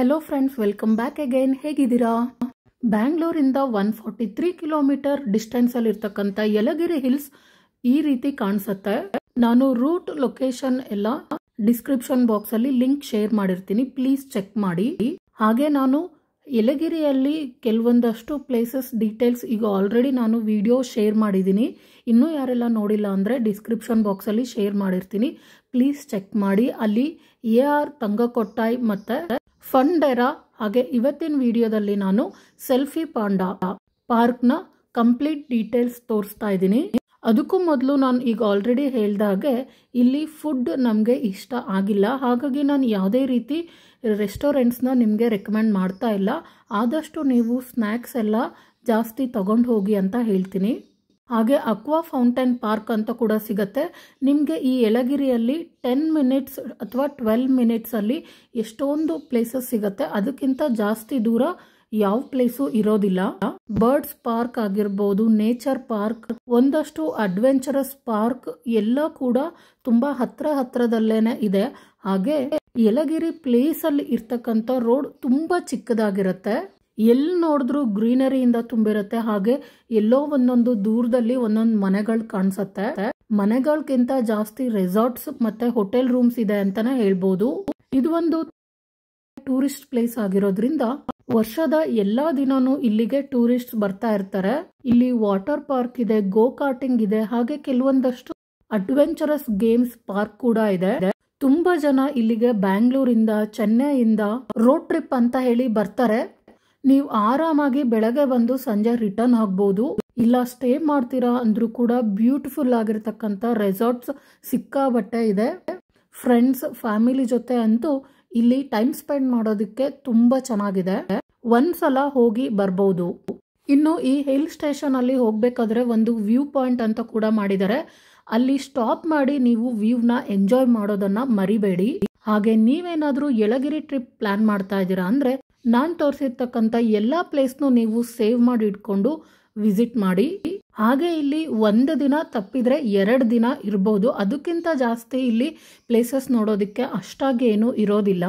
hello friends welcome back again ಹೇಗಿದ್ದೀರಾ ಬ್ಯಾಂಗ್ಳೂರಿಂದ one forty three kilometre distance ಇರ್ತಕ್ಕಂಥ Yelagiri hills ಈ ರೀತಿ ಕಾಣಿಸುತ್ತೆ ನಾನು ರೂಟ್ ಲೊಕೇಶನ್ ಎಲ್ಲ ಡಿಸ್ಕ್ರಿಪ್ಷನ್ ಬಾಕ್ಸ್ ಅಲ್ಲಿ ಲಿಂಕ್ ಶೇರ್ ಮಾಡಿರ್ತೀನಿ ಪ್ಲೀಸ್ ಚೆಕ್ ಮಾಡಿ ಹಾಗೆ ನಾನು ಯಲಗಿರಿಯಲ್ಲಿ ಕೆಲವೊಂದಷ್ಟು ಪ್ಲೇಸಸ್ ಡೀಟೇಲ್ಸ್ ಈಗ ಆಲ್ರೆಡಿ ನಾನು ವಿಡಿಯೋ ಶೇರ್ ಮಾಡಿದ್ದೀನಿ ಇನ್ನೂ ಯಾರೆಲ್ಲ ನೋಡಿಲ್ಲ ಅಂದರೆ ಡಿಸ್ಕ್ರಿಪ್ಷನ್ ಬಾಕ್ಸಲ್ಲಿ ಶೇರ್ ಮಾಡಿರ್ತೀನಿ ಪ್ಲೀಸ್ ಚೆಕ್ ಮಾಡಿ ಅಲ್ಲಿ ಎ ಆರ್ ತಂಗಕೊಟ್ಟಾಯ್ ಮತ್ತು ಫಂಡೆರಾ ಹಾಗೆ ಇವತ್ತಿನ ವಿಡಿಯೋದಲ್ಲಿ ನಾನು ಸೆಲ್ಫಿ ಪಾಂಡ ಪಾರ್ಕ್ನ ಕಂಪ್ಲೀಟ್ ಡೀಟೇಲ್ಸ್ ತೋರಿಸ್ತಾ ಇದ್ದೀನಿ ಅದಕ್ಕೂ ಮೊದಲು ನಾನು ಈಗ ಆಲ್ರೆಡಿ ಹೇಳಿದಾಗೆ ಇಲ್ಲಿ ಫುಡ್ ನಮಗೆ ಇಷ್ಟ ಆಗಿಲ್ಲ ಹಾಗಾಗಿ ನಾನು ಯಾವುದೇ ರೀತಿ ರೆಸ್ಟೋರೆಂಟ್ಸ್ನ ನಿಮಗೆ ರೆಕಮೆಂಡ್ ಮಾಡ್ತಾ ಇಲ್ಲ ಆದಷ್ಟು ನೀವು ಸ್ನ್ಯಾಕ್ಸ್ ಎಲ್ಲ ಜಾಸ್ತಿ ತಗೊಂಡು ಹೋಗಿ ಅಂತ ಹೇಳ್ತೀನಿ ಹಾಗೆ ಅಕ್ವಾ ಫೌಂಟೈನ್ ಪಾರ್ಕ್ ಅಂತ ಕೂಡ ಸಿಗುತ್ತೆ ನಿಮಗೆ ಈ ಎಳಗಿರಿಯಲ್ಲಿ ಟೆನ್ ಮಿನಿಟ್ಸ್ ಅಥವಾ ಟ್ವೆಲ್ ಮಿನಿಟ್ಸಲ್ಲಿ ಎಷ್ಟೊಂದು ಪ್ಲೇಸಸ್ ಸಿಗುತ್ತೆ ಅದಕ್ಕಿಂತ ಜಾಸ್ತಿ ದೂರ ಯಾವ ಪ್ಲೇಸು ಇರೋದಿಲ್ಲ ಬರ್ಡ್ಸ್ ಪಾರ್ಕ್ ಆಗಿರ್ಬೋದು ನೇಚರ್ ಪಾರ್ಕ್ ಒಂದಷ್ಟು ಅಡ್ವೆಂಚರಸ್ ಪಾರ್ಕ್ ಎಲ್ಲ ಕೂಡ ತುಂಬಾ ಹತ್ರ ಹತ್ರದಲ್ಲೇನೆ ಇದೆ ಹಾಗೆ ಯಲಗಿರಿ ಅಲ್ಲಿ ಇರ್ತಕ್ಕಂಥ ರೋಡ್ ತುಂಬಾ ಚಿಕ್ಕದಾಗಿರುತ್ತೆ ನೋಡಿದ್ರು ಗ್ರೀನರಿ ಇಂದ ತುಂಬಿರುತ್ತೆ ಹಾಗೆ ಎಲ್ಲೋ ಒಂದೊಂದು ದೂರದಲ್ಲಿ ಒಂದೊಂದು ಮನೆಗಳು ಕಾಣಿಸುತ್ತೆ ಮನೆಗಳಿಗಿಂತ ಜಾಸ್ತಿ ರೆಸಾರ್ಟ್ಸ್ ಮತ್ತೆ ಹೋಟೆಲ್ ರೂಮ್ಸ್ ಇದೆ ಅಂತಾನೆ ಹೇಳ್ಬೋದು ಇದು ಒಂದು ಟೂರಿಸ್ಟ್ ಪ್ಲೇಸ್ ಆಗಿರೋದ್ರಿಂದ ವರ್ಷದ ಎಲ್ಲಾ ದಿನಾನು ಇಲ್ಲಿಗೆ ಟೂರಿಸ್ಟ್ ಬರ್ತಾ ಇರ್ತಾರೆ ಇಲ್ಲಿ ವಾಟರ್ ಪಾರ್ಕ್ ಇದೆ ಗೋ ಕಾರ್ಟಿಂಗ್ ಇದೆ ಹಾಗೆ ಕೆಲವೊಂದಷ್ಟು ಅಡ್ವೆಂಚರಸ್ ಗೇಮ್ಸ್ ಪಾರ್ಕ್ ಕೂಡ ಇದೆ ತುಂಬಾ ಜನ ಇಲ್ಲಿಗೆ ಬ್ಯಾಂಗ್ಳೂರಿಂದ ಚೆನ್ನೈಯಿಂದ ರೋಡ್ ಟ್ರಿಪ್ ಅಂತ ಹೇಳಿ ಬರ್ತಾರೆ ನೀವು ಆರಾಮಾಗಿ ಬೆಳಗ್ಗೆ ಬಂದು ಸಂಜೆ ರಿಟರ್ನ್ ಆಗ್ಬೋದು ಇಲ್ಲ ಸ್ಟೇ ಮಾಡ್ತೀರಾ ಅಂದ್ರೂ ಕೂಡ ಬ್ಯೂಟಿಫುಲ್ ಆಗಿರ್ತಕ್ಕಂಥ ರೆಸಾರ್ಟ್ಸ್ ಸಿಕ್ಕಾಬಟ್ಟೆ ಇದೆ ಫ್ರೆಂಡ್ಸ್ ಫ್ಯಾಮಿಲಿ ಜೊತೆ ಅಂತೂ ಇಲ್ಲಿ ಟೈಮ್ ಸ್ಪೆಂಡ್ ಮಾಡೋದಕ್ಕೆ ತುಂಬಾ ಚೆನ್ನಾಗಿದೆ ಒಂದ್ಸಲ ಹೋಗಿ ಬರ್ಬೋದು ಇನ್ನು ಈ ಹಿಲ್ ಸ್ಟೇಷನ್ ಅಲ್ಲಿ ಹೋಗ್ಬೇಕಾದ್ರೆ ಒಂದು ವ್ಯೂ ಪಾಯಿಂಟ್ ಅಂತ ಕೂಡ ಮಾಡಿದ್ದಾರೆ ಅಲ್ಲಿ ಸ್ಟಾಪ್ ಮಾಡಿ ನೀವು ನ ಎಂಜಾಯ್ ಮಾಡೋದನ್ನ ಮರಿಬೇಡಿ ಹಾಗೆ ನೀವೇನಾದರೂ ಯಳಗಿರಿ ಟ್ರಿಪ್ ಪ್ಲಾನ್ ಮಾಡ್ತಾ ಇದ್ದೀರಾ ಅಂದರೆ ನಾನು ತೋರಿಸಿರ್ತಕ್ಕಂಥ ಎಲ್ಲ ಪ್ಲೇಸ್ನು ನೀವು ಸೇವ್ ಮಾಡಿ ಇಟ್ಕೊಂಡು ವಿಸಿಟ್ ಮಾಡಿ ಹಾಗೆ ಇಲ್ಲಿ ಒಂದು ದಿನ ತಪ್ಪಿದ್ರೆ ಎರಡ್ ದಿನ ಇರಬಹುದು ಅದಕ್ಕಿಂತ ಜಾಸ್ತಿ ಇಲ್ಲಿ ಪ್ಲೇಸಸ್ ನೋಡೋದಕ್ಕೆ ಅಷ್ಟಾಗಿ ಏನು ಇರೋದಿಲ್ಲ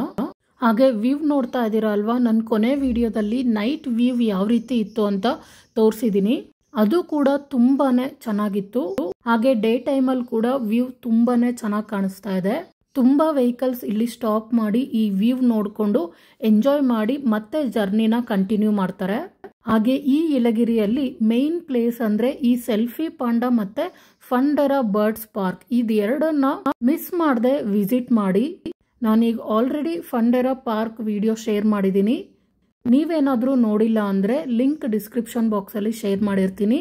ಹಾಗೆ ವ್ಯೂವ್ ನೋಡ್ತಾ ಇದ್ದೀರಾ ಅಲ್ವಾ ನನ್ನ ಕೊನೆ ವಿಡಿಯೋದಲ್ಲಿ ನೈಟ್ ವ್ಯೂವ್ ಯಾವ ರೀತಿ ಇತ್ತು ಅಂತ ತೋರಿಸಿದ್ದೀನಿ ಅದು ಕೂಡ ತುಂಬಾ ಚೆನ್ನಾಗಿತ್ತು ಹಾಗೆ ಡೇ ಟೈಮಲ್ಲಿ ಕೂಡ ವ್ಯೂ ತುಂಬಾ ಚೆನ್ನಾಗಿ ಕಾಣಿಸ್ತಾ ಇದೆ ತುಂಬ ವೆಹಿಕಲ್ಸ್ ಇಲ್ಲಿ ಸ್ಟಾಪ್ ಮಾಡಿ ಈ ವ್ಯೂ ನೋಡಿಕೊಂಡು ಎಂಜಾಯ್ ಮಾಡಿ ಮತ್ತೆ ಜರ್ನಿನ ಕಂಟಿನ್ಯೂ ಮಾಡ್ತಾರೆ ಹಾಗೆ ಈ ಇಲಗಿರಿಯಲ್ಲಿ ಮೇನ್ ಪ್ಲೇಸ್ ಅಂದ್ರೆ ಈ ಸೆಲ್ಫಿ ಪಾಂಡ ಮತ್ತೆ ಫಂಡರ ಬರ್ಡ್ಸ್ ಪಾರ್ಕ್ ಇದೆರಡನ್ನ ಮಿಸ್ ಮಾಡದೆ ವಿಸಿಟ್ ಮಾಡಿ ನಾನೀಗ ಆಲ್ರೆಡಿ ಫಂಡೆರ ಪಾರ್ಕ್ ವಿಡಿಯೋ ಶೇರ್ ಮಾಡಿದ್ದೀನಿ ನೀವೇನಾದರೂ ನೋಡಿಲ್ಲ ಅಂದರೆ ಲಿಂಕ್ ಡಿಸ್ಕ್ರಿಪ್ಷನ್ ಬಾಕ್ಸಲ್ಲಿ ಶೇರ್ ಮಾಡಿರ್ತೀನಿ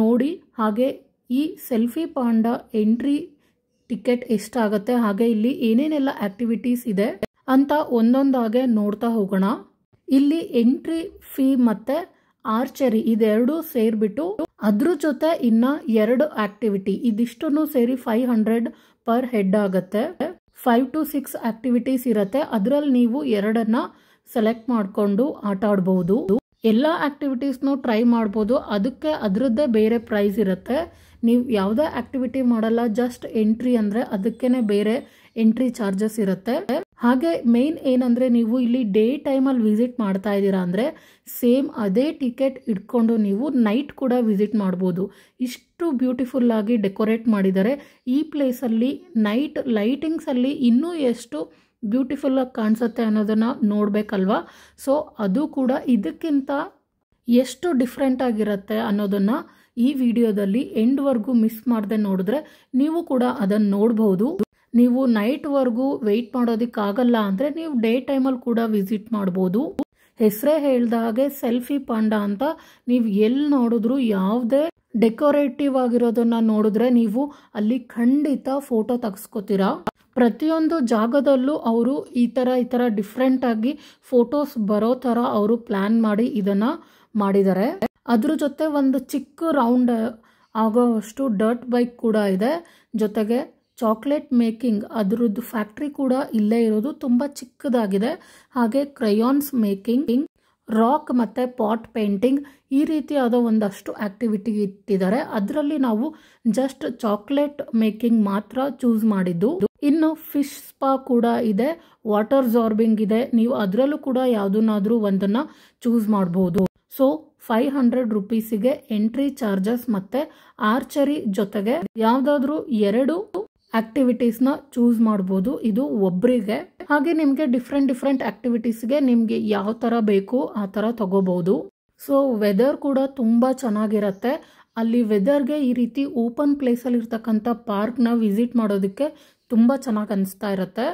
ನೋಡಿ ಹಾಗೆ ಈ ಸೆಲ್ಫಿ ಪಾಂಡ ಎಂಟ್ರಿ ಟಿಕೆಟ್ ಎಷ್ಟಾಗತ್ತೆ ಹಾಗೆ ಇಲ್ಲಿ ಏನೇನೆಲ್ಲ ಆಕ್ಟಿವಿಟೀಸ್ ಇದೆ ಅಂತ ಒಂದೊಂದಾಗೆ ನೋಡ್ತಾ ಹೋಗೋಣ ಇಲ್ಲಿ ಎಂಟ್ರಿ ಫೀ ಮತ್ತೆ ಆರ್ಚರಿ ಇದೆರಡು ಸೇರಿಬಿಟ್ಟು ಅದ್ರ ಜೊತೆ ಇನ್ನ ಎರಡು ಆಕ್ಟಿವಿಟಿ ಇದಿಷ್ಟು ಸೇರಿ ಫೈವ್ ಹಂಡ್ರೆಡ್ ಪರ್ ಹೆಡ್ ಆಗುತ್ತೆ ಫೈವ್ ಟು ಸಿಕ್ಸ್ ಆಕ್ಟಿವಿಟೀಸ್ ಇರತ್ತೆ ಅದರಲ್ಲಿ ನೀವು ಎರಡನ್ನ ಸೆಲೆಕ್ಟ್ ಮಾಡಿಕೊಂಡು ಆಟ ಎಲ್ಲಾ ಎಲ್ಲ ಆಕ್ಟಿವಿಟೀಸ್ನು ಟ್ರೈ ಮಾಡ್ಬೋದು ಅದಕ್ಕೆ ಅದರದ್ದೇ ಬೇರೆ ಪ್ರೈಸ್ ಇರುತ್ತೆ ನೀವು ಯಾವುದೇ ಆಕ್ಟಿವಿಟಿ ಮಾಡಲ್ಲ ಜಸ್ಟ್ ಎಂಟ್ರಿ ಅಂದರೆ ಅದಕ್ಕೇನೆ ಬೇರೆ ಎಂಟ್ರಿ ಚಾರ್ಜಸ್ ಇರುತ್ತೆ ಹಾಗೆ ಮೇನ್ ಏನಂದರೆ ನೀವು ಇಲ್ಲಿ ಡೇ ಟೈಮಲ್ಲಿ ವಿಸಿಟ್ ಮಾಡ್ತಾ ಇದ್ದೀರಾ ಅಂದರೆ ಸೇಮ್ ಅದೇ ಟಿಕೆಟ್ ಇಟ್ಕೊಂಡು ನೀವು ನೈಟ್ ಕೂಡ ವಿಸಿಟ್ ಮಾಡ್ಬೋದು ಇಷ್ಟು ಬ್ಯೂಟಿಫುಲ್ಲಾಗಿ ಡೆಕೋರೇಟ್ ಮಾಡಿದ್ದಾರೆ ಈ ಪ್ಲೇಸಲ್ಲಿ ನೈಟ್ ಲೈಟಿಂಗ್ಸಲ್ಲಿ ಇನ್ನೂ ಎಷ್ಟು ಬ್ಯೂಟಿಫುಲ್ಲಾಗಿ ಕಾಣಿಸುತ್ತೆ ಅನ್ನೋದನ್ನು ನೋಡಬೇಕಲ್ವಾ ಸೊ ಅದು ಕೂಡ ಇದಕ್ಕಿಂತ ಎಷ್ಟು ಡಿಫ್ರೆಂಟ್ ಆಗಿರುತ್ತೆ ಅನ್ನೋದನ್ನು ಈ ವಿಡಿಯೋದಲ್ಲಿ ಎಂಡ್ವರೆಗೂ ಮಿಸ್ ಮಾಡದೆ ನೋಡಿದ್ರೆ ನೀವು ಕೂಡ ಅದನ್ನು ನೋಡ್ಬೋದು ನೀವು ನೈಟ್ವರೆಗೂ ವೆಯ್ಟ್ ಮಾಡೋದಕ್ಕಾಗಲ್ಲ ಅಂದರೆ ನೀವು ಡೇ ಟೈಮಲ್ಲಿ ಕೂಡ ವಿಸಿಟ್ ಮಾಡ್ಬೋದು ಹೆಸರೇ ಹೇಳ್ದಾಗೆ ಹಾಗೆ ಸೆಲ್ಫಿ ಪಾಂಡ ಅಂತ ನೀವು ಎಲ್ಲಿ ನೋಡಿದ್ರು ಯಾವುದೇ ಡೆಕೋರೇಟಿವ್ ಆಗಿರೋದನ್ನ ನೋಡಿದ್ರೆ ನೀವು ಅಲ್ಲಿ ಖಂಡಿತ ಫೋಟೋ ತೆಗೆಸ್ಕೋತೀರಾ ಪ್ರತಿಯೊಂದು ಜಾಗದಲ್ಲೂ ಅವರು ಈ ಥರ ಈ ಥರ ಡಿಫ್ರೆಂಟಾಗಿ ಫೋಟೋಸ್ ಬರೋ ಥರ ಅವರು ಪ್ಲ್ಯಾನ್ ಮಾಡಿ ಇದನ್ನು ಮಾಡಿದ್ದಾರೆ ಅದ್ರ ಜೊತೆ ಒಂದು ಚಿಕ್ಕ ರೌಂಡ್ ಆಗೋವಷ್ಟು ಡರ್ಟ್ ಬೈಕ್ ಕೂಡ ಇದೆ ಜೊತೆಗೆ ಚಾಕ್ಲೇಟ್ ಮೇಕಿಂಗ್ ಅದರದ್ದು ಫ್ಯಾಕ್ಟ್ರಿ ಕೂಡ ಇಲ್ಲೇ ಇರೋದು ತುಂಬಾ ಚಿಕ್ಕದಾಗಿದೆ ಹಾಗೆ ಕ್ರಯಾನ್ಸ್ ಮೇಕಿಂಗ್ ರಾಕ್ ಮತ್ತೆ ಪಾಟ್ ಪೇಂಟಿಂಗ್ ಈ ರೀತಿಯಾದ ಒಂದಷ್ಟು ಆಕ್ಟಿವಿಟಿ ಇಟ್ಟಿದ್ದಾರೆ ಅದರಲ್ಲಿ ನಾವು ಜಸ್ಟ್ ಚಾಕ್ಲೇಟ್ ಮೇಕಿಂಗ್ ಮಾತ್ರ ಚೂಸ್ ಮಾಡಿದ್ದು ಇನ್ನು ಫಿಶ್ ಸ್ಪಾ ಕೂಡ ಇದೆ ವಾಟರ್ ಜಾರ್ಬಿಂಗ್ ಇದೆ ನೀವು ಅದರಲ್ಲೂ ಕೂಡ ಯಾವುದನ್ನಾದರೂ ಒಂದನ್ನ ಚೂಸ್ ಮಾಡಬಹುದು ಸೊ ಫೈವ್ ಹಂಡ್ರೆಡ್ ರುಪೀಸಿಗೆ ಎಂಟ್ರಿ ಚಾರ್ಜಸ್ ಮತ್ತೆ ಆರ್ಚರಿ ಜೊತೆಗೆ ಯಾವ್ದಾದ್ರು ಎರಡು ಆಕ್ಟಿವಿಟೀಸ್ ನ ಚೂಸ್ ಮಾಡಬಹುದು ಇದು ಒಬ್ಬರಿಗೆ ಹಾಗೆ ನಿಮಗೆ ಡಿಫ್ರೆಂಟ್ ಡಿಫ್ರೆಂಟ್ ಗೆ ನಿಮಗೆ ಯಾವ ತರ ಬೇಕು ಆ ತರ ತಗೋಬಹುದು ಸೊ ವೆದರ್ ಕೂಡ ತುಂಬಾ ಚೆನ್ನಾಗಿರತ್ತೆ ಅಲ್ಲಿ ವೆದರ್ಗೆ ಈ ರೀತಿ ಓಪನ್ ಪ್ಲೇಸಲ್ಲಿ ಇರ್ತಕ್ಕಂಥ ನ ವಿಸಿಟ್ ಮಾಡೋದಕ್ಕೆ ತುಂಬಾ ಚೆನ್ನಾಗಿ ಅನಿಸ್ತಾ ಇರತ್ತೆ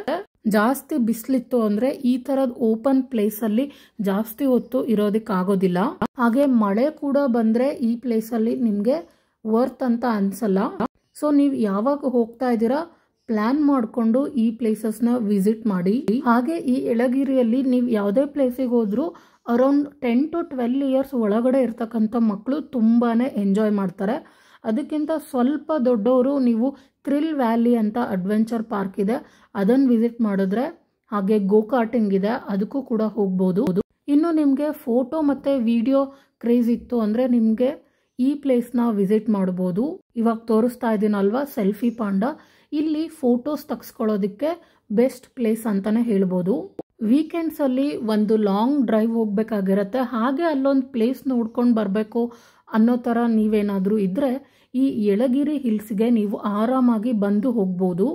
ಜಾಸ್ತಿ ಬಿಸಿಲಿತ್ತು ಅಂದ್ರೆ ಈ ಥರದ ಓಪನ್ ಪ್ಲೇಸಲ್ಲಿ ಜಾಸ್ತಿ ಹೊತ್ತು ಆಗೋದಿಲ್ಲ ಹಾಗೆ ಮಳೆ ಕೂಡ ಬಂದ್ರೆ ಈ ಪ್ಲೇಸಲ್ಲಿ ನಿಮಗೆ ವರ್ತ್ ಅಂತ ಅನ್ಸಲ್ಲ ಸೊ ನೀವು ಯಾವಾಗ ಹೋಗ್ತಾ ಇದ್ದೀರಾ ಪ್ಲ್ಯಾನ್ ಮಾಡಿಕೊಂಡು ಈ ಪ್ಲೇಸಸ್ನ ವಿಸಿಟ್ ಮಾಡಿ ಹಾಗೆ ಈ ಎಳಗಿರಿಯಲ್ಲಿ ನೀವು ಯಾವುದೇ ಪ್ಲೇಸಿಗೆ ಹೋದ್ರೂ around ten to twelve years ಒಳಗಡೆ ಇರ್ತಕ್ಕಂಥ ಮಕ್ಕಳು ತುಂಬಾನೇ ಎಂಜಾಯ್ ಮಾಡ್ತಾರೆ ಅದಕ್ಕಿಂತ ಸ್ವಲ್ಪ ದೊಡ್ಡವರು ನೀವು ಥ್ರಿಲ್ ವ್ಯಾಲಿ ಅಂತ ಅಡ್ವೆಂಚರ್ ಪಾರ್ಕ್ ಇದೆ ಅದನ್ನು ವಿಸಿಟ್ ಮಾಡಿದ್ರೆ ಹಾಗೆ ಕಾರ್ಟಿಂಗ್ ಇದೆ ಅದಕ್ಕೂ ಕೂಡ ಹೋಗ್ಬೋದು ಇನ್ನು ನಿಮಗೆ ಫೋಟೋ ಮತ್ತು ವಿಡಿಯೋ ಕ್ರೇಜ್ ಇತ್ತು ಅಂದರೆ ನಿಮಗೆ ಈ ಪ್ಲೇಸ್ನ ವಿಸಿಟ್ ಮಾಡ್ಬೋದು ಇವಾಗ ತೋರಿಸ್ತಾ ಇದ್ದೀನಲ್ವಾ ಸೆಲ್ಫಿ ಪಾಂಡ ಇಲ್ಲಿ ಫೋಟೋಸ್ ತೆಗೆಸ್ಕೊಳ್ಳೋದಕ್ಕೆ ಬೆಸ್ಟ್ ಪ್ಲೇಸ್ ಅಂತಲೇ ಹೇಳ್ಬೋದು ವೀಕೆಂಡ್ಸಲ್ಲಿ ಒಂದು ಲಾಂಗ್ ಡ್ರೈವ್ ಹೋಗ್ಬೇಕಾಗಿರತ್ತೆ ಹಾಗೆ ಅಲ್ಲೊಂದು ಪ್ಲೇಸ್ ನೋಡ್ಕೊಂಡು ಬರಬೇಕು ಅನ್ನೋ ಥರ ನೀವೇನಾದರೂ ಇದ್ದರೆ ಈ ಯಳಗಿರಿ ಹಿಲ್ಸ್ಗೆ ನೀವು ಆರಾಮಾಗಿ ಬಂದು ಹೋಗ್ಬೋದು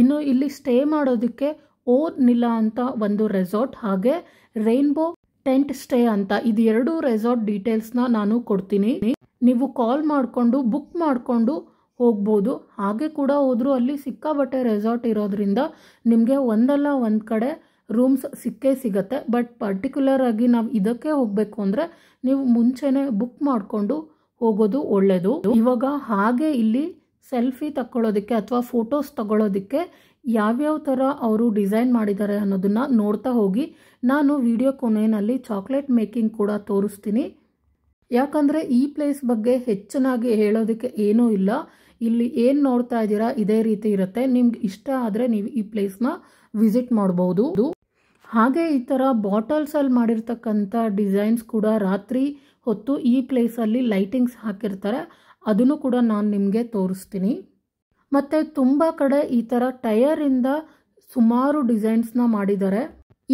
ಇನ್ನು ಇಲ್ಲಿ ಸ್ಟೇ ಮಾಡೋದಕ್ಕೆ ಓರ್ ನಿಲ ಅಂತ ಒಂದು ರೆಸಾರ್ಟ್ ಹಾಗೆ ರೈನ್ಬೋ ಟೆಂಟ್ ಸ್ಟೇ ಅಂತ ಇದು ಎರಡು ರೆಸಾರ್ಟ್ ಡೀಟೇಲ್ಸ್ನ ನಾನು ಕೊಡ್ತೀನಿ ನೀವು ಕಾಲ್ ಮಾಡಿಕೊಂಡು ಬುಕ್ ಮಾಡಿಕೊಂಡು ಹೋಗ್ಬೋದು ಹಾಗೆ ಕೂಡ ಹೋದರೂ ಅಲ್ಲಿ ಸಿಕ್ಕಾಬಟ್ಟೆ ರೆಸಾರ್ಟ್ ಇರೋದ್ರಿಂದ ನಿಮಗೆ ಒಂದಲ್ಲ ಒಂದು ಕಡೆ ರೂಮ್ಸ್ ಸಿಕ್ಕೇ ಸಿಗತ್ತೆ ಬಟ್ ಪರ್ಟಿಕ್ಯುಲರ್ ಆಗಿ ನಾವು ಇದಕ್ಕೆ ಹೋಗಬೇಕು ಅಂದರೆ ನೀವು ಮುಂಚೆನೆ ಬುಕ್ ಮಾಡಿಕೊಂಡು ಹೋಗೋದು ಒಳ್ಳೆಯದು ಇವಾಗ ಹಾಗೆ ಇಲ್ಲಿ ಸೆಲ್ಫಿ ತಗೊಳ್ಳೋದಕ್ಕೆ ಅಥವಾ ಫೋಟೋಸ್ ತಗೊಳ್ಳೋದಕ್ಕೆ ಯಾವ್ಯಾವ ಥರ ಅವರು ಡಿಸೈನ್ ಮಾಡಿದ್ದಾರೆ ಅನ್ನೋದನ್ನ ನೋಡ್ತಾ ಹೋಗಿ ನಾನು ವಿಡಿಯೋ ಕೊನೆಯಲ್ಲಿ ಚಾಕ್ಲೇಟ್ ಮೇಕಿಂಗ್ ಕೂಡ ತೋರಿಸ್ತೀನಿ ಯಾಕಂದರೆ ಈ ಪ್ಲೇಸ್ ಬಗ್ಗೆ ಹೆಚ್ಚನಾಗಿ ಹೇಳೋದಕ್ಕೆ ಏನೂ ಇಲ್ಲ ಇಲ್ಲಿ ಏನು ನೋಡ್ತಾ ಇದ್ದೀರಾ ಇದೇ ರೀತಿ ಇರುತ್ತೆ ನಿಮ್ಗೆ ಇಷ್ಟ ಆದರೆ ನೀವು ಈ ಪ್ಲೇಸ್ನ ವಿಸಿಟ್ ಮಾಡಬಹುದು ಹಾಗೆ ಈ ಥರ ಬಾಟಲ್ಸಲ್ಲಿ ಮಾಡಿರ್ತಕ್ಕಂಥ ಡಿಸೈನ್ಸ್ ಕೂಡ ರಾತ್ರಿ ಹೊತ್ತು ಈ ಪ್ಲೇಸಲ್ಲಿ ಲೈಟಿಂಗ್ಸ್ ಹಾಕಿರ್ತಾರೆ ಅದನ್ನು ಕೂಡ ನಾನು ನಿಮಗೆ ತೋರಿಸ್ತೀನಿ ಮತ್ತು ತುಂಬ ಕಡೆ ಈ ಥರ ಟಯರಿಂದ ಸುಮಾರು ಡಿಸೈನ್ಸ್ನ ಮಾಡಿದ್ದಾರೆ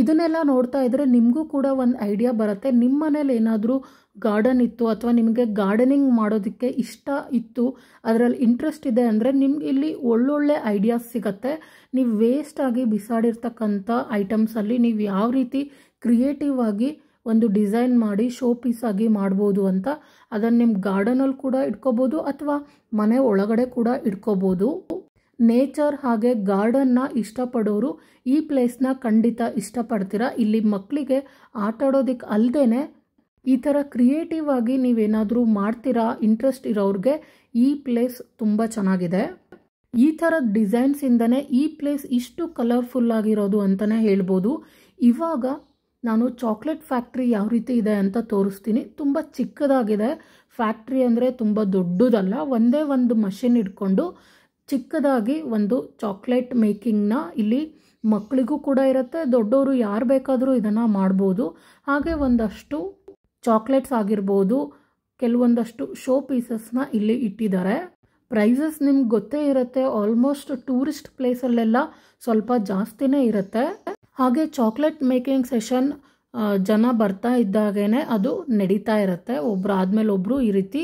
ಇದನ್ನೆಲ್ಲ ನೋಡ್ತಾ ಇದ್ದರೆ ನಿಮಗೂ ಕೂಡ ಒಂದು ಐಡಿಯಾ ಬರುತ್ತೆ ನಿಮ್ಮ ಮನೇಲಿ ಏನಾದರೂ ಗಾರ್ಡನ್ ಇತ್ತು ಅಥವಾ ನಿಮಗೆ ಗಾರ್ಡನಿಂಗ್ ಮಾಡೋದಕ್ಕೆ ಇಷ್ಟ ಇತ್ತು ಅದರಲ್ಲಿ ಇಂಟ್ರೆಸ್ಟ್ ಇದೆ ಅಂದರೆ ನಿಮ್ಗೆ ಇಲ್ಲಿ ಒಳ್ಳೊಳ್ಳೆ ಐಡಿಯಾಸ್ ಸಿಗತ್ತೆ ನೀವು ವೇಸ್ಟಾಗಿ ಬಿಸಾಡಿರ್ತಕ್ಕಂಥ ಐಟಮ್ಸಲ್ಲಿ ನೀವು ಯಾವ ರೀತಿ ಕ್ರಿಯೇಟಿವ್ ಆಗಿ ಒಂದು ಡಿಸೈನ್ ಮಾಡಿ ಶೋ ಪೀಸ್ ಆಗಿ ಮಾಡ್ಬೋದು ಅಂತ ಅದನ್ನು ನಿಮ್ಮ ಗಾರ್ಡನಲ್ಲಿ ಕೂಡ ಇಟ್ಕೋಬೋದು ಅಥವಾ ಮನೆ ಒಳಗಡೆ ಕೂಡ ಇಟ್ಕೋಬೋದು ನೇಚರ್ ಹಾಗೆ ಗಾರ್ಡನ್ನ ಇಷ್ಟಪಡೋರು ಈ ಪ್ಲೇಸ್ನ ಖಂಡಿತ ಇಷ್ಟಪಡ್ತೀರಾ ಇಲ್ಲಿ ಮಕ್ಕಳಿಗೆ ಆಟಾಡೋದಕ್ಕೆ ಅಲ್ಲದೇ ಈ ಥರ ಕ್ರಿಯೇಟಿವ್ ಆಗಿ ನೀವೇನಾದರೂ ಮಾಡ್ತೀರಾ ಇಂಟ್ರೆಸ್ಟ್ ಇರೋರಿಗೆ ಈ ಪ್ಲೇಸ್ ತುಂಬ ಚೆನ್ನಾಗಿದೆ ಈ ಥರದ ಡಿಸೈನ್ಸಿಂದನೇ ಈ ಪ್ಲೇಸ್ ಇಷ್ಟು ಕಲರ್ಫುಲ್ ಆಗಿರೋದು ಅಂತಲೇ ಹೇಳ್ಬೋದು ಇವಾಗ ನಾನು ಚಾಕ್ಲೇಟ್ ಫ್ಯಾಕ್ಟ್ರಿ ಯಾವ ರೀತಿ ಇದೆ ಅಂತ ತೋರಿಸ್ತೀನಿ ತುಂಬ ಚಿಕ್ಕದಾಗಿದೆ ಫ್ಯಾಕ್ಟ್ರಿ ಅಂದರೆ ತುಂಬ ದೊಡ್ಡದಲ್ಲ ಒಂದೇ ಒಂದು ಮಷಿನ್ ಇಟ್ಕೊಂಡು ಚಿಕ್ಕದಾಗಿ ಒಂದು ಚಾಕ್ಲೇಟ್ ಮೇಕಿಂಗ್ನ ಇಲ್ಲಿ ಮಕ್ಕಳಿಗೂ ಕೂಡ ಇರುತ್ತೆ ದೊಡ್ಡವರು ಯಾರು ಬೇಕಾದರೂ ಇದನ್ನು ಮಾಡ್ಬೋದು ಹಾಗೆ ಒಂದಷ್ಟು ಚಾಕ್ಲೇಟ್ಸ್ ಆಗಿರ್ಬೋದು ಕೆಲವೊಂದಷ್ಟು ಶೋ ಪೀಸಸ್ನ ಇಲ್ಲಿ ಇಟ್ಟಿದ್ದಾರೆ ಪ್ರೈಸಸ್ ನಿಮ್ಗೆ ಗೊತ್ತೇ ಇರುತ್ತೆ ಆಲ್ಮೋಸ್ಟ್ ಟೂರಿಸ್ಟ್ ಪ್ಲೇಸಲ್ಲೆಲ್ಲ ಸ್ವಲ್ಪ ಜಾಸ್ತಿನೇ ಇರುತ್ತೆ ಹಾಗೆ ಚಾಕ್ಲೇಟ್ ಮೇಕಿಂಗ್ ಸೆಷನ್ ಜನ ಬರ್ತಾ ಇದ್ದಾಗೇ ಅದು ನಡೀತಾ ಇರುತ್ತೆ ಒಬ್ರು ಆದಮೇಲೆ ಒಬ್ಬರು ಈ ರೀತಿ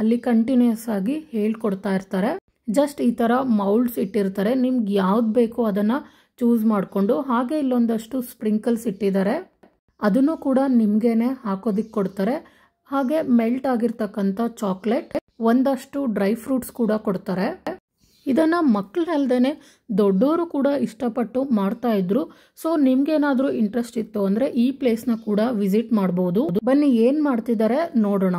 ಅಲ್ಲಿ ಕಂಟಿನ್ಯೂಸ್ ಆಗಿ ಹೇಳ್ಕೊಡ್ತಾ ಇರ್ತಾರೆ ಜಸ್ಟ್ ಈ ತರ ಮೌಲ್ಡ್ಸ್ ಇಟ್ಟಿರ್ತಾರೆ ನಿಮ್ಗೆ ಯಾವ್ದು ಬೇಕೋ ಅದನ್ನ ಚೂಸ್ ಮಾಡಿಕೊಂಡು ಹಾಗೆ ಇಲ್ಲೊಂದಷ್ಟು ಸ್ಪ್ರಿಂಕಲ್ಸ್ ಇಟ್ಟಿದ್ದಾರೆ ಅದನ್ನು ಕೂಡ ನಿಮಗೇನೆ ಹಾಕೋದಕ್ಕೆ ಕೊಡ್ತಾರೆ ಹಾಗೆ ಮೆಲ್ಟ್ ಆಗಿರ್ತಕ್ಕಂಥ ಚಾಕ್ಲೇಟ್ ಒಂದಷ್ಟು ಡ್ರೈ ಫ್ರೂಟ್ಸ್ ಕೂಡ ಕೊಡ್ತಾರೆ ಇದನ್ನು ಮಕ್ಕಳಲ್ಲದೇ ದೊಡ್ಡವರು ಕೂಡ ಇಷ್ಟಪಟ್ಟು ಮಾಡ್ತಾ ಇದ್ರು ಸೊ ನಿಮ್ಗೇನಾದರೂ ಇಂಟ್ರೆಸ್ಟ್ ಇತ್ತು ಅಂದರೆ ಈ ಪ್ಲೇಸ್ನ ಕೂಡ ವಿಸಿಟ್ ಮಾಡ್ಬೋದು ಬನ್ನಿ ಏನು ಮಾಡ್ತಿದ್ದಾರೆ ನೋಡೋಣ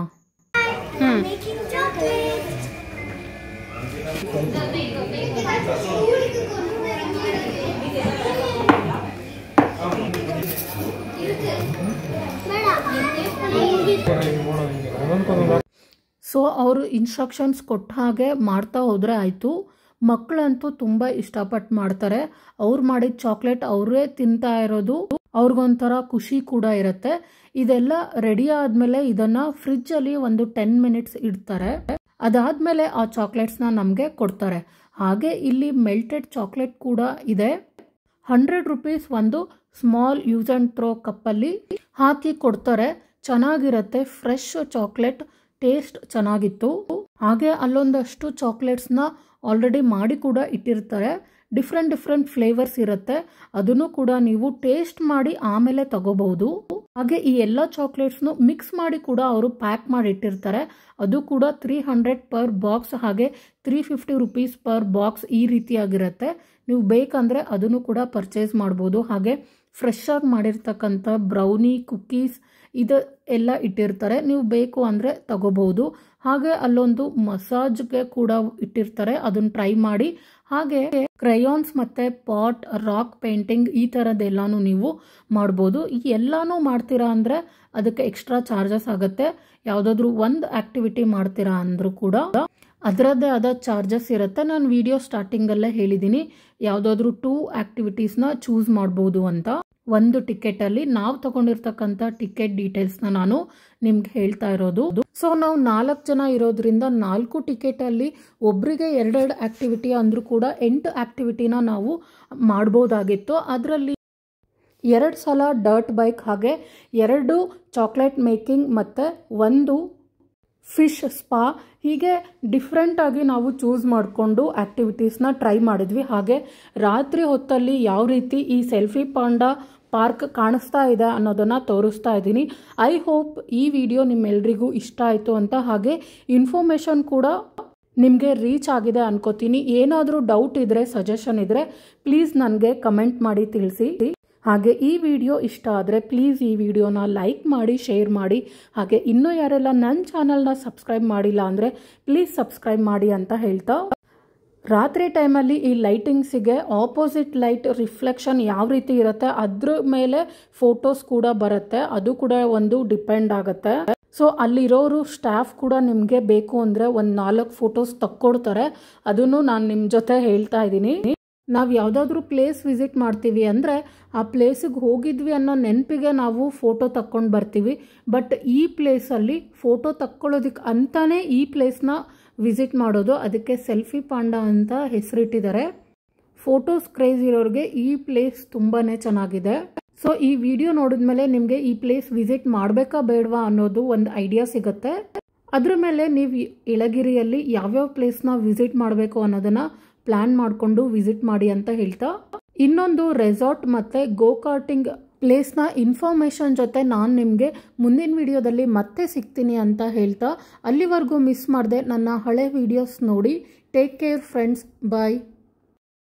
ಸೊ ಅವರು ಇನ್ಸ್ಟ್ರಕ್ಷನ್ಸ್ ಕೊಟ್ಟ ಹಾಗೆ ಮಾಡ್ತಾ ಹೋದ್ರೆ ಆಯಿತು ಮಕ್ಕಳಂತೂ ತುಂಬ ಇಷ್ಟಪಟ್ಟು ಮಾಡ್ತಾರೆ ಅವ್ರು ಮಾಡಿದ ಚಾಕ್ಲೇಟ್ ಅವರೇ ತಿಂತಾ ಇರೋದು ಅವ್ರಿಗೊಂಥರ ಖುಷಿ ಕೂಡ ಇರುತ್ತೆ ಇದೆಲ್ಲ ರೆಡಿ ಆದಮೇಲೆ ಇದನ್ನು ಫ್ರಿಜ್ಜಲ್ಲಿ ಒಂದು ಟೆನ್ ಮಿನಿಟ್ಸ್ ಇಡ್ತಾರೆ ಅದಾದ್ಮೇಲೆ ಆ ಚಾಕ್ಲೇಟ್ಸ್ನ ನಮಗೆ ಕೊಡ್ತಾರೆ ಹಾಗೆ ಇಲ್ಲಿ ಮೆಲ್ಟೆಡ್ ಚಾಕ್ಲೇಟ್ ಕೂಡ ಇದೆ ಹಂಡ್ರೆಡ್ ರುಪೀಸ್ ಒಂದು ಸ್ಮಾಲ್ ಯೂಸ್ ಆ್ಯಂಡ್ ಥ್ರೋ ಕಪ್ಪಲ್ಲಿ ಹಾಕಿ ಕೊಡ್ತಾರೆ ಚೆನ್ನಾಗಿರತ್ತೆ ಫ್ರೆಶ್ ಚಾಕ್ಲೇಟ್ ಟೇಸ್ಟ್ ಚೆನ್ನಾಗಿತ್ತು ಹಾಗೆ ಅಲ್ಲೊಂದಷ್ಟು ಚಾಕ್ಲೇಟ್ಸ್ನ ಆಲ್ರೆಡಿ ಮಾಡಿ ಕೂಡ ಇಟ್ಟಿರ್ತಾರೆ ಡಿಫ್ರೆಂಟ್ ಡಿಫ್ರೆಂಟ್ ಫ್ಲೇವರ್ಸ್ ಇರುತ್ತೆ ಅದನ್ನು ಕೂಡ ನೀವು ಟೇಸ್ಟ್ ಮಾಡಿ ಆಮೇಲೆ ತಗೋಬಹುದು ಹಾಗೆ ಈ ಎಲ್ಲ ಚಾಕ್ಲೇಟ್ಸ್ನು ಮಿಕ್ಸ್ ಮಾಡಿ ಕೂಡ ಅವರು ಪ್ಯಾಕ್ ಮಾಡಿ ಇಟ್ಟಿರ್ತಾರೆ ಅದು ಕೂಡ ತ್ರೀ ಹಂಡ್ರೆಡ್ ಪರ್ ಬಾಕ್ಸ್ ಹಾಗೆ three fifty rupees per box ಈ ರೀತಿಯಾಗಿರುತ್ತೆ ನೀವು ಬೇಕಂದ್ರೆ ಅದನ್ನು ಕೂಡ ಪರ್ಚೇಸ್ ಮಾಡ್ಬೋದು ಹಾಗೆ ಫ್ರೆಶ್ ಆಗಿ ಮಾಡಿರ್ತಕ್ಕಂಥ ಬ್ರೌನಿ ಕುಕ್ಕೀಸ್ ಇದು ಎಲ್ಲ ಇಟ್ಟಿರ್ತಾರೆ ನೀವು ಬೇಕು ಅಂದರೆ ತಗೋಬಹುದು ಹಾಗೆ ಅಲ್ಲೊಂದು ಮಸಾಜ್ಗೆ ಕೂಡ ಇಟ್ಟಿರ್ತಾರೆ ಅದನ್ನು ಟ್ರೈ ಮಾಡಿ ಹಾಗೆ ಕ್ರಯಾನ್ಸ್ ಮತ್ತು ಪಾಟ್ ರಾಕ್ ಪೇಂಟಿಂಗ್ ಈ ಥರದ್ದೆಲ್ಲನೂ ನೀವು ಮಾಡ್ಬೋದು ಈ ಎಲ್ಲನೂ ಮಾಡ್ತೀರಾ ಅಂದರೆ ಅದಕ್ಕೆ ಎಕ್ಸ್ಟ್ರಾ ಚಾರ್ಜಸ್ ಆಗುತ್ತೆ ಯಾವುದಾದ್ರೂ ಒಂದು ಆ್ಯಕ್ಟಿವಿಟಿ ಮಾಡ್ತೀರಾ ಅಂದರೂ ಕೂಡ ಅದರದ್ದೇ ಆದ ಚಾರ್ಜಸ್ ಇರುತ್ತೆ ನಾನು ವಿಡಿಯೋ ಸ್ಟಾರ್ಟಿಂಗಲ್ಲೇ ಹೇಳಿದ್ದೀನಿ ಯಾವುದಾದ್ರೂ ಟೂ ಆ್ಯಕ್ಟಿವಿಟೀಸ್ನ ಚೂಸ್ ಮಾಡ್ಬೋದು ಅಂತ ಒಂದು ಟಿಕೆಟಲ್ಲಿ ನಾವು ತಗೊಂಡಿರ್ತಕ್ಕಂಥ ಟಿಕೆಟ್ ಡೀಟೇಲ್ಸ್ನ ನಾನು ನಿಮ್ಗೆ ಹೇಳ್ತಾ ಇರೋದು ಸೊ ನಾವು ನಾಲ್ಕು ಜನ ಇರೋದ್ರಿಂದ ನಾಲ್ಕು ಟಿಕೆಟಲ್ಲಿ ಒಬ್ಬರಿಗೆ ಎರಡೆರಡು ಆ್ಯಕ್ಟಿವಿಟಿ ಅಂದರೂ ಕೂಡ ಎಂಟು ಆ್ಯಕ್ಟಿವಿಟಿನ ನಾವು ಮಾಡ್ಬೋದಾಗಿತ್ತು ಅದರಲ್ಲಿ ಎರಡು ಸಲ ಡರ್ಟ್ ಬೈಕ್ ಹಾಗೆ ಎರಡು ಚಾಕ್ಲೇಟ್ ಮೇಕಿಂಗ್ ಮತ್ತು ಒಂದು ಫಿಶ್ ಸ್ಪಾ ಹೀಗೆ ಡಿಫ್ರೆಂಟಾಗಿ ನಾವು ಚೂಸ್ ಮಾಡಿಕೊಂಡು ಆ್ಯಕ್ಟಿವಿಟೀಸ್ನ ಟ್ರೈ ಮಾಡಿದ್ವಿ ಹಾಗೆ ರಾತ್ರಿ ಹೊತ್ತಲ್ಲಿ ಯಾವ ರೀತಿ ಈ ಸೆಲ್ಫಿ ಪಾಂಡ ಪಾರ್ಕ್ ಕಾಣಿಸ್ತಾ ಇದೆ ಅನ್ನೋದನ್ನು ತೋರಿಸ್ತಾ ಇದ್ದೀನಿ ಐ ಹೋಪ್ ಈ ವಿಡಿಯೋ ನಿಮ್ಮೆಲ್ರಿಗೂ ಇಷ್ಟ ಆಯಿತು ಅಂತ ಹಾಗೆ ಇನ್ಫಾರ್ಮೇಷನ್ ಕೂಡ ನಿಮಗೆ ರೀಚ್ ಆಗಿದೆ ಅನ್ಕೋತೀನಿ ಏನಾದರೂ ಡೌಟ್ ಇದ್ದರೆ ಸಜೆಷನ್ ಇದ್ದರೆ ಪ್ಲೀಸ್ ನನಗೆ ಕಮೆಂಟ್ ಮಾಡಿ ತಿಳಿಸಿ ಹಾಗೆ ಈ ವಿಡಿಯೋ ಇಷ್ಟ ಆದರೆ ಪ್ಲೀಸ್ ಈ ವಿಡಿಯೋನ ಲೈಕ್ ಮಾಡಿ ಶೇರ್ ಮಾಡಿ ಹಾಗೆ ಇನ್ನೂ ಯಾರೆಲ್ಲ ನನ್ನ ಚಾನಲ್ನ ಸಬ್ಸ್ಕ್ರೈಬ್ ಮಾಡಿಲ್ಲ ಅಂದರೆ ಪ್ಲೀಸ್ ಸಬ್ಸ್ಕ್ರೈಬ್ ಮಾಡಿ ಅಂತ ಹೇಳ್ತಾ ರಾತ್ರಿ ಟೈಮಲ್ಲಿ ಈ ಲೈಟಿಂಗ್ಸಿಗೆ ಆಪೋಸಿಟ್ ಲೈಟ್ ರಿಫ್ಲೆಕ್ಷನ್ ಯಾವ ರೀತಿ ಇರುತ್ತೆ ಅದ್ರ ಮೇಲೆ ಫೋಟೋಸ್ ಕೂಡ ಬರುತ್ತೆ ಅದು ಕೂಡ ಒಂದು ಡಿಪೆಂಡ್ ಆಗುತ್ತೆ ಸೊ ಅಲ್ಲಿರೋರು ಸ್ಟಾಫ್ ಕೂಡ ನಿಮಗೆ ಬೇಕು ಅಂದರೆ ಒಂದು ನಾಲ್ಕು ಫೋಟೋಸ್ ತಕ್ಕೊಡ್ತಾರೆ ಅದನ್ನು ನಾನು ನಿಮ್ಮ ಜೊತೆ ಹೇಳ್ತಾ ಇದ್ದೀನಿ ನಾವು ಯಾವುದಾದ್ರೂ ಪ್ಲೇಸ್ ವಿಸಿಟ್ ಮಾಡ್ತೀವಿ ಅಂದರೆ ಆ ಪ್ಲೇಸಿಗೆ ಹೋಗಿದ್ವಿ ಅನ್ನೋ ನೆನಪಿಗೆ ನಾವು ಫೋಟೋ ತಕ್ಕೊಂಡು ಬರ್ತೀವಿ ಬಟ್ ಈ ಪ್ಲೇಸಲ್ಲಿ ಫೋಟೋ ತಕ್ಕೊಳ್ಳೋದಕ್ಕೆ ಅಂತಾನೆ ಈ ಪ್ಲೇಸ್ನ ವಿಸಿಟ್ ಮಾಡೋದು ಅದಕ್ಕೆ ಸೆಲ್ಫಿ ಪಾಂಡ ಅಂತ ಹೆಸರಿಟ್ಟಿದ್ದಾರೆ ಫೋಟೋಸ್ ಕ್ರೇಜ್ ಇರೋರಿಗೆ ಈ ಪ್ಲೇಸ್ ತುಂಬಾ ಚೆನ್ನಾಗಿದೆ ಸೊ ಈ ವಿಡಿಯೋ ನೋಡಿದ್ಮೇಲೆ ಮೇಲೆ ನಿಮಗೆ ಈ ಪ್ಲೇಸ್ ವಿಸಿಟ್ ಮಾಡಬೇಕಾ ಬೇಡವಾ ಅನ್ನೋದು ಒಂದು ಐಡಿಯಾ ಸಿಗುತ್ತೆ ಅದ್ರ ಮೇಲೆ ನೀವು ಇಳಗಿರಿಯಲ್ಲಿ ಯಾವ್ಯಾವ ಪ್ಲೇಸ್ನ ವಿಸಿಟ್ ಮಾಡಬೇಕು ಅನ್ನೋದನ್ನು ಪ್ಲ್ಯಾನ್ ಮಾಡಿಕೊಂಡು ವಿಸಿಟ್ ಮಾಡಿ ಅಂತ ಹೇಳ್ತಾ ಇನ್ನೊಂದು ರೆಸಾರ್ಟ್ ಮತ್ತು ಗೋಕಾರ್ಟಿಂಗ್ ಪ್ಲೇಸ್ನ ಇನ್ಫಾರ್ಮೇಷನ್ ಜೊತೆ ನಾನು ನಿಮಗೆ ಮುಂದಿನ ವಿಡಿಯೋದಲ್ಲಿ ಮತ್ತೆ ಸಿಗ್ತೀನಿ ಅಂತ ಹೇಳ್ತಾ ಅಲ್ಲಿವರೆಗೂ ಮಿಸ್ ಮಾಡಿದೆ ನನ್ನ ಹಳೆ ವೀಡಿಯೋಸ್ ನೋಡಿ ಟೇಕ್ ಕೇರ್ ಫ್ರೆಂಡ್ಸ್ ಬಾಯ್